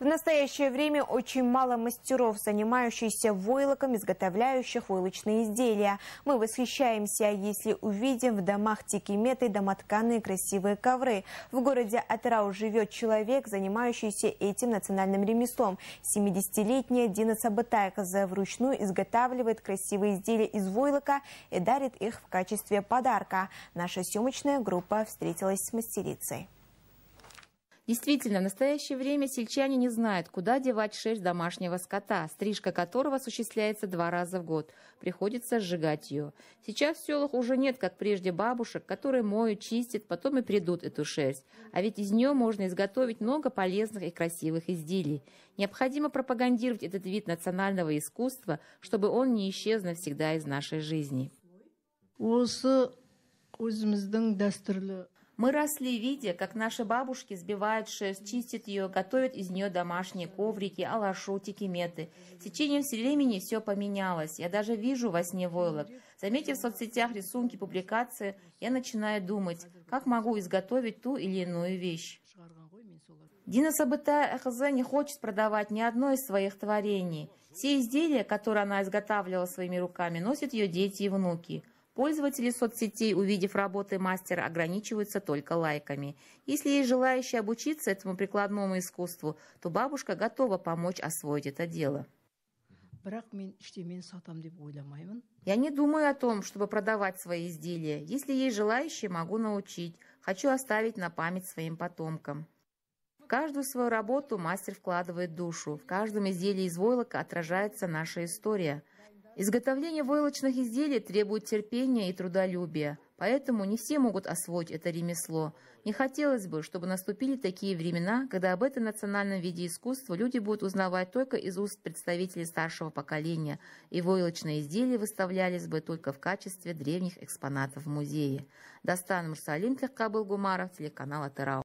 В настоящее время очень мало мастеров, занимающихся войлоком, изготовляющих войлочные изделия. Мы восхищаемся, если увидим в домах тикиметы домотканые красивые ковры. В городе Атрау живет человек, занимающийся этим национальным ремеслом. 70-летняя Дина Сабатайказа вручную изготавливает красивые изделия из войлока и дарит их в качестве подарка. Наша съемочная группа встретилась с мастерицей. Действительно, в настоящее время сельчане не знают, куда девать шерсть домашнего скота, стрижка которого осуществляется два раза в год. Приходится сжигать ее. Сейчас в селах уже нет, как прежде, бабушек, которые моют, чистят, потом и придут эту шерсть. А ведь из нее можно изготовить много полезных и красивых изделий. Необходимо пропагандировать этот вид национального искусства, чтобы он не исчез навсегда из нашей жизни. Мы росли, видя, как наши бабушки сбивают шерсть, чистят ее, готовят из нее домашние коврики, алашутики, меты. С течением времени все поменялось. Я даже вижу во сне войлок. Заметив в соцсетях рисунки, публикации, я начинаю думать, как могу изготовить ту или иную вещь. Дина Сабыта Эхзе не хочет продавать ни одно из своих творений. Все изделия, которые она изготавливала своими руками, носят ее дети и внуки. Пользователи соцсетей, увидев работы мастера, ограничиваются только лайками. Если есть желающие обучиться этому прикладному искусству, то бабушка готова помочь освоить это дело. Я не думаю о том, чтобы продавать свои изделия. Если есть желающие, могу научить. Хочу оставить на память своим потомкам. В каждую свою работу мастер вкладывает душу. В каждом изделии из войлока отражается наша история. Изготовление войлочных изделий требует терпения и трудолюбия, поэтому не все могут освоить это ремесло. Не хотелось бы, чтобы наступили такие времена, когда об этом национальном виде искусства люди будут узнавать только из уст представителей старшего поколения, и войлочные изделия выставлялись бы только в качестве древних экспонатов в музее. Дастан Мурсалим Кабыл Гумаров, телеканал Атерау.